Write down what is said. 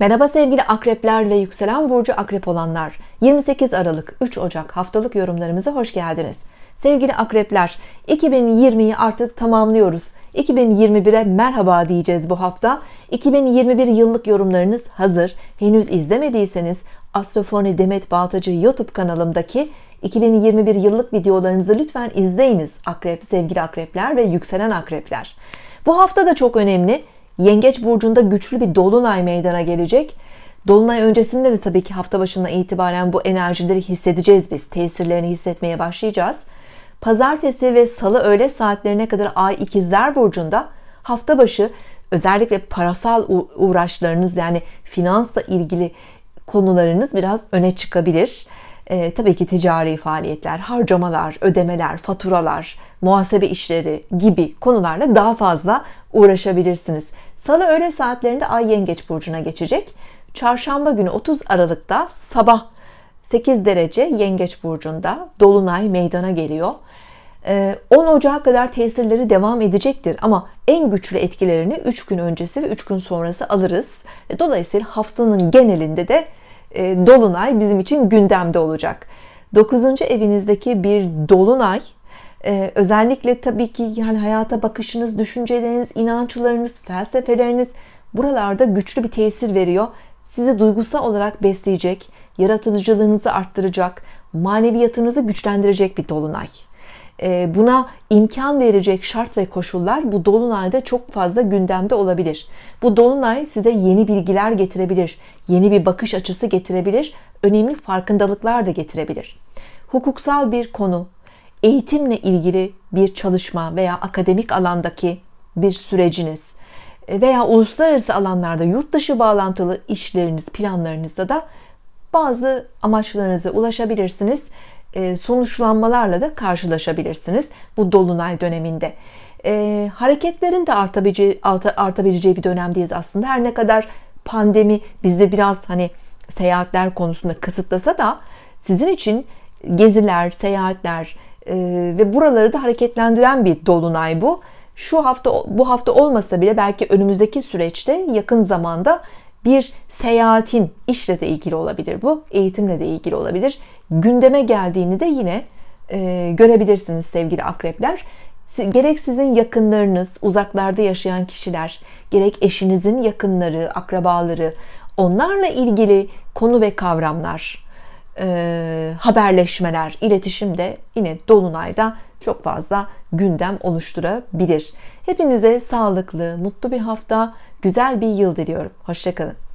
Merhaba sevgili akrepler ve yükselen burcu akrep olanlar. 28 Aralık 3 Ocak haftalık yorumlarımıza hoş geldiniz. Sevgili akrepler 2020'yi artık tamamlıyoruz. 2021'e merhaba diyeceğiz bu hafta. 2021 yıllık yorumlarınız hazır. Henüz izlemediyseniz Astrofoni Demet Baltacı YouTube kanalımdaki 2021 yıllık videolarımızı lütfen izleyiniz akrep sevgili akrepler ve yükselen akrepler. Bu hafta da çok önemli. Yengeç burcunda güçlü bir dolunay meydana gelecek. Dolunay öncesinde de tabii ki hafta başından itibaren bu enerjileri hissedeceğiz biz. Tesirlerini hissetmeye başlayacağız. Pazartesi ve salı öğle saatlerine kadar ay ikizler burcunda hafta başı özellikle parasal uğraşlarınız yani finansla ilgili konularınız biraz öne çıkabilir. E, tabii ki ticari faaliyetler, harcamalar, ödemeler, faturalar, muhasebe işleri gibi konularla daha fazla uğraşabilirsiniz. Salı öğle saatlerinde Ay Yengeç burcuna geçecek. Çarşamba günü 30 Aralık'ta sabah 8 derece Yengeç burcunda dolunay meydana geliyor. 10 ee, Ocak'a kadar tesirleri devam edecektir ama en güçlü etkilerini 3 gün öncesi ve 3 gün sonrası alırız. E, dolayısıyla haftanın genelinde de e, dolunay bizim için gündemde olacak. 9. evinizdeki bir dolunay ee, özellikle tabii ki yani hayata bakışınız, düşünceleriniz, inançlarınız, felsefeleriniz buralarda güçlü bir tesir veriyor. Sizi duygusal olarak besleyecek, yaratıcılığınızı arttıracak, maneviyatınızı güçlendirecek bir dolunay. Ee, buna imkan verecek şart ve koşullar bu dolunayda çok fazla gündemde olabilir. Bu dolunay size yeni bilgiler getirebilir, yeni bir bakış açısı getirebilir, önemli farkındalıklar da getirebilir. Hukuksal bir konu, eğitimle ilgili bir çalışma veya akademik alandaki bir süreciniz veya uluslararası alanlarda yurt dışı bağlantılı işleriniz, planlarınızda da bazı amaçlarınıza ulaşabilirsiniz. E, sonuçlanmalarla da karşılaşabilirsiniz bu dolunay döneminde. E, hareketlerin de artabileceği, artabileceği bir dönemdeyiz aslında. Her ne kadar pandemi bizi biraz hani seyahatler konusunda kısıtlasa da sizin için geziler, seyahatler, ee, ve buraları da hareketlendiren bir dolunay bu. Şu hafta bu hafta olmasa bile belki önümüzdeki süreçte yakın zamanda bir seyahatin işle de ilgili olabilir bu, eğitimle de ilgili olabilir. Gündeme geldiğini de yine e, görebilirsiniz sevgili akrepler. Gerek sizin yakınlarınız, uzaklarda yaşayan kişiler, gerek eşinizin yakınları, akrabaları, onlarla ilgili konu ve kavramlar, e, haberleşmeler, iletişim de yine Dolunay'da çok fazla gündem oluşturabilir. Hepinize sağlıklı, mutlu bir hafta, güzel bir yıl diliyorum. Hoşçakalın.